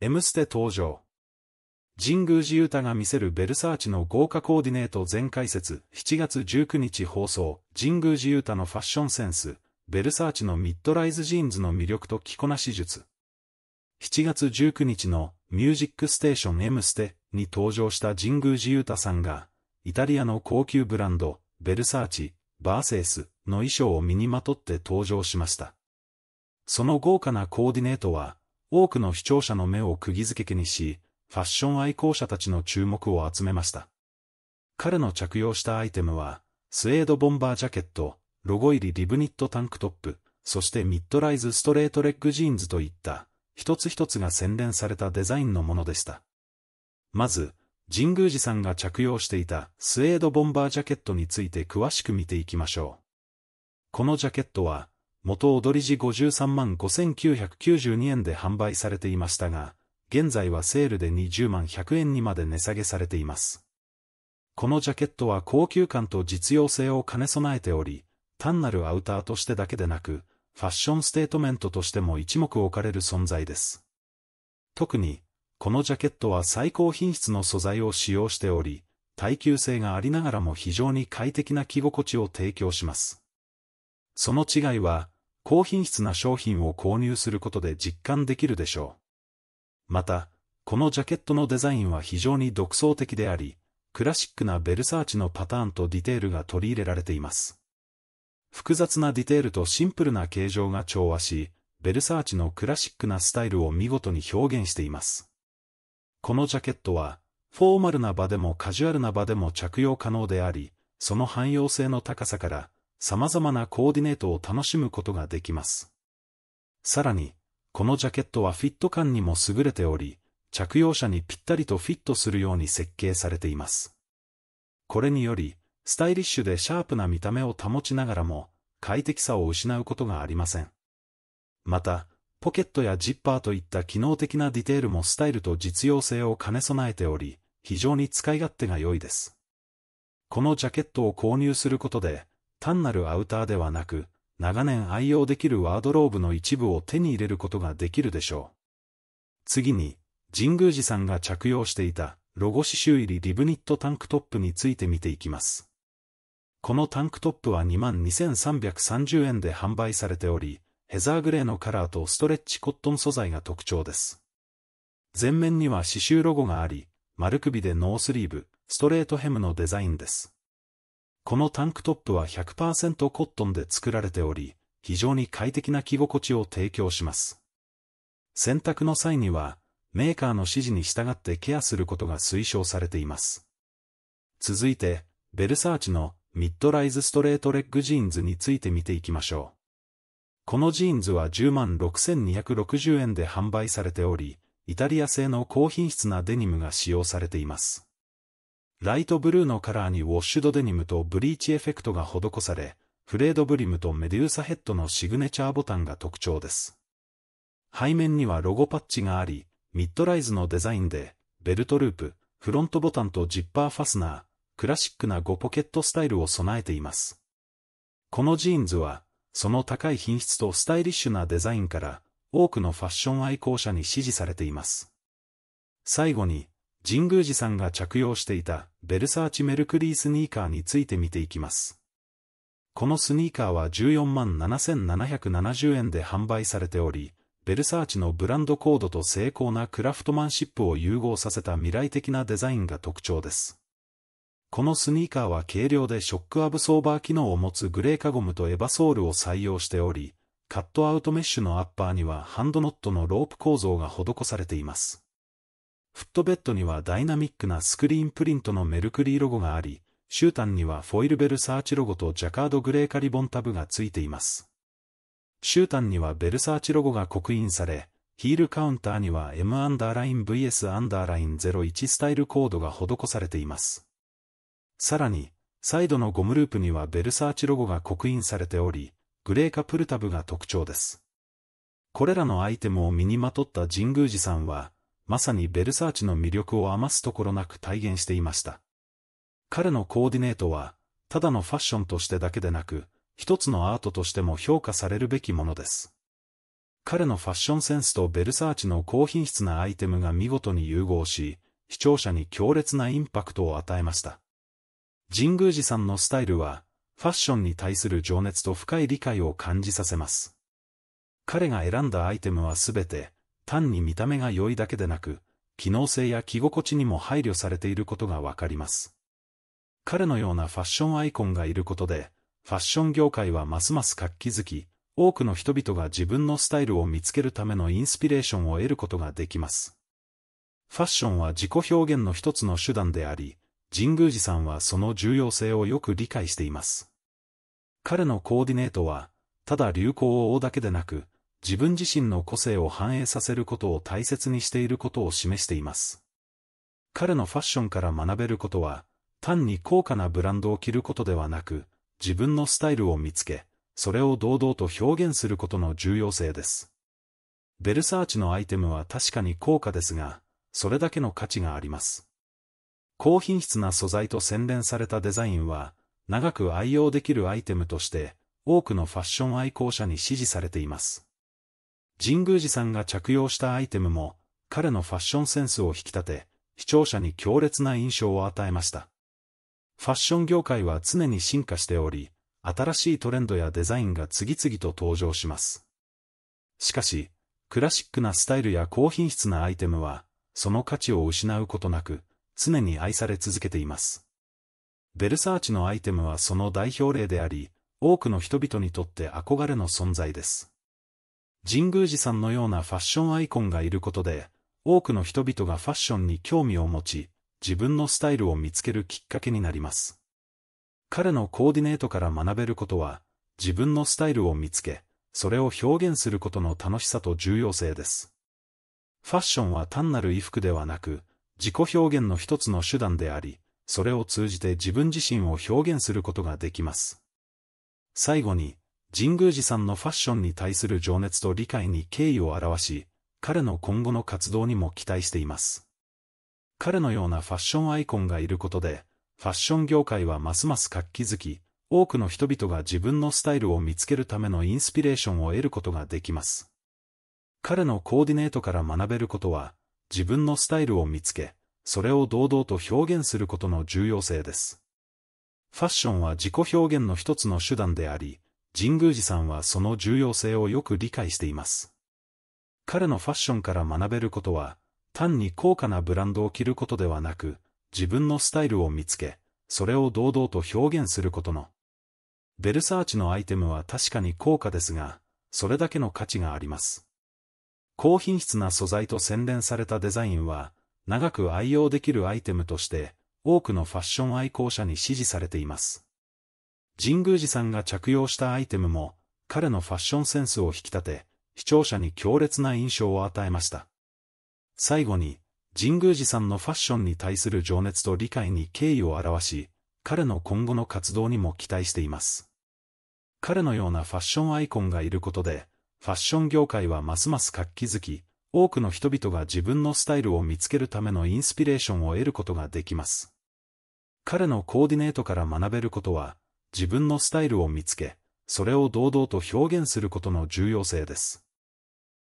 M ステ登場。神宮寺太が見せるベルサーチの豪華コーディネート全解説7月19日放送神宮寺太のファッションセンスベルサーチのミッドライズジーンズの魅力と着こなし術7月19日のミュージックステーション M ステに登場した神宮寺太さんがイタリアの高級ブランドベルサーチバーセースの衣装を身にまとって登場しましたその豪華なコーディネートは多くの視聴者の目を釘付けにし、ファッション愛好者たちの注目を集めました。彼の着用したアイテムは、スウェードボンバージャケット、ロゴ入りリブニットタンクトップ、そしてミッドライズストレートレッグジーンズといった、一つ一つが洗練されたデザインのものでした。まず、神宮寺さんが着用していたスウェードボンバージャケットについて詳しく見ていきましょう。このジャケットは、元踊り時53万5992円で販売されていましたが、現在はセールで20万100円にまで値下げされています。このジャケットは高級感と実用性を兼ね備えており、単なるアウターとしてだけでなく、ファッションステートメントとしても一目置かれる存在です。特に、このジャケットは最高品質の素材を使用しており、耐久性がありながらも非常に快適な着心地を提供します。その違いは、高品質な商品を購入することで実感できるでしょう。また、このジャケットのデザインは非常に独創的であり、クラシックなベルサーチのパターンとディテールが取り入れられています。複雑なディテールとシンプルな形状が調和し、ベルサーチのクラシックなスタイルを見事に表現しています。このジャケットは、フォーマルな場でもカジュアルな場でも着用可能であり、その汎用性の高さから、様々なコーディネートを楽しむことができます。さらに、このジャケットはフィット感にも優れており、着用者にぴったりとフィットするように設計されています。これにより、スタイリッシュでシャープな見た目を保ちながらも、快適さを失うことがありません。また、ポケットやジッパーといった機能的なディテールもスタイルと実用性を兼ね備えており、非常に使い勝手が良いです。このジャケットを購入することで、単なるアウターではなく、長年愛用できるワードローブの一部を手に入れることができるでしょう。次に、神宮寺さんが着用していたロゴ刺繍入りリブニットタンクトップについて見ていきます。このタンクトップは22,330円で販売されており、ヘザーグレーのカラーとストレッチコットン素材が特徴です。前面には刺繍ロゴがあり、丸首でノースリーブ、ストレートヘムのデザインです。このタンクトップは100%コットンで作られており、非常に快適な着心地を提供します。洗濯の際には、メーカーの指示に従ってケアすることが推奨されています。続いて、ベルサーチのミッドライズストレートレッグジーンズについて見ていきましょう。このジーンズは10万6260円で販売されており、イタリア製の高品質なデニムが使用されています。ライトブルーのカラーにウォッシュドデニムとブリーチエフェクトが施され、フレードブリムとメデューサヘッドのシグネチャーボタンが特徴です。背面にはロゴパッチがあり、ミッドライズのデザインで、ベルトループ、フロントボタンとジッパーファスナー、クラシックな5ポケットスタイルを備えています。このジーンズは、その高い品質とスタイリッシュなデザインから、多くのファッション愛好者に支持されています。最後に、神宮寺さんが着用していたベルサーチメルクリースニーカーについて見ていきます。このスニーカーは14万7770円で販売されており、ベルサーチのブランドコードと精巧なクラフトマンシップを融合させた未来的なデザインが特徴です。このスニーカーは軽量でショックアブソーバー機能を持つグレーカゴムとエバソールを採用しており、カットアウトメッシュのアッパーにはハンドノットのロープ構造が施されています。フットベッドにはダイナミックなスクリーンプリントのメルクリーロゴがあり、シュータンにはフォイルベルサーチロゴとジャカードグレーカリボンタブがついています。シュータンにはベルサーチロゴが刻印され、ヒールカウンターには M アンダーライン VS アンダーライン01スタイルコードが施されています。さらに、サイドのゴムループにはベルサーチロゴが刻印されており、グレーカプルタブが特徴です。これらのアイテムを身にまとった神宮寺さんは、まさにベルサーチの魅力を余すところなく体現していました。彼のコーディネートは、ただのファッションとしてだけでなく、一つのアートとしても評価されるべきものです。彼のファッションセンスとベルサーチの高品質なアイテムが見事に融合し、視聴者に強烈なインパクトを与えました。神宮寺さんのスタイルは、ファッションに対する情熱と深い理解を感じさせます。彼が選んだアイテムはすべて、単に見た目が良いだけでなく、機能性や着心地にも配慮されていることがわかります。彼のようなファッションアイコンがいることで、ファッション業界はますます活気づき、多くの人々が自分のスタイルを見つけるためのインスピレーションを得ることができます。ファッションは自己表現の一つの手段であり、神宮寺さんはその重要性をよく理解しています。彼のコーディネートは、ただ流行を追うだけでなく、自分自身の個性を反映させることを大切にしていることを示しています。彼のファッションから学べることは、単に高価なブランドを着ることではなく、自分のスタイルを見つけ、それを堂々と表現することの重要性です。ベルサーチのアイテムは確かに高価ですが、それだけの価値があります。高品質な素材と洗練されたデザインは、長く愛用できるアイテムとして、多くのファッション愛好者に支持されています。神宮寺さんが着用したアイテムも、彼のファッションセンスを引き立て、視聴者に強烈な印象を与えました。ファッション業界は常に進化しており、新しいトレンドやデザインが次々と登場します。しかし、クラシックなスタイルや高品質なアイテムは、その価値を失うことなく、常に愛され続けています。ベルサーチのアイテムはその代表例であり、多くの人々にとって憧れの存在です。神宮寺さんのようなファッションアイコンがいることで、多くの人々がファッションに興味を持ち、自分のスタイルを見つけるきっかけになります。彼のコーディネートから学べることは、自分のスタイルを見つけ、それを表現することの楽しさと重要性です。ファッションは単なる衣服ではなく、自己表現の一つの手段であり、それを通じて自分自身を表現することができます。最後に、神宮寺さんのファッションに対する情熱と理解に敬意を表し、彼の今後の活動にも期待しています。彼のようなファッションアイコンがいることで、ファッション業界はますます活気づき、多くの人々が自分のスタイルを見つけるためのインスピレーションを得ることができます。彼のコーディネートから学べることは、自分のスタイルを見つけ、それを堂々と表現することの重要性です。ファッションは自己表現の一つの手段であり、神宮寺さんはその重要性をよく理解しています。彼のファッションから学べることは、単に高価なブランドを着ることではなく、自分のスタイルを見つけ、それを堂々と表現することの。ベルサーチのアイテムは確かに高価ですが、それだけの価値があります。高品質な素材と洗練されたデザインは、長く愛用できるアイテムとして、多くのファッション愛好者に支持されています。神宮寺さんが着用したアイテムも、彼のファッションセンスを引き立て、視聴者に強烈な印象を与えました。最後に、神宮寺さんのファッションに対する情熱と理解に敬意を表し、彼の今後の活動にも期待しています。彼のようなファッションアイコンがいることで、ファッション業界はますます活気づき、多くの人々が自分のスタイルを見つけるためのインスピレーションを得ることができます。彼のコーディネートから学べることは、自分のスタイルを見つけ、それを堂々と表現することの重要性です。